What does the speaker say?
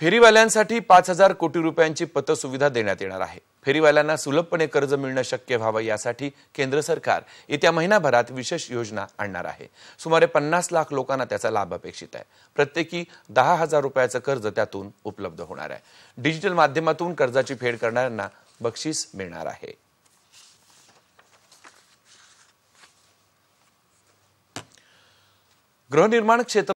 फेरीवाल्यांसाठी पाच हजार कोटी रुपयांची पतसुविधा देण्यात येणार आहे फेरीवाल्यांना सुलभपणे कर्ज मिळणं शक्य व्हावं यासाठी केंद्र सरकार येत्या महिनाभरात विशेष योजना आणणार आहे सुमारे पन्नास लाख लोकांना त्याचा लाभ अपेक्षित आहे प्रत्येकी दहा हजार रुपयाचं कर्ज त्यातून उपलब्ध होणार आहे डिजिटल माध्यमातून कर्जाची फेड करणाऱ्यांना बक्षीस मिळणार आहे गृहनिर्माण क्षेत्र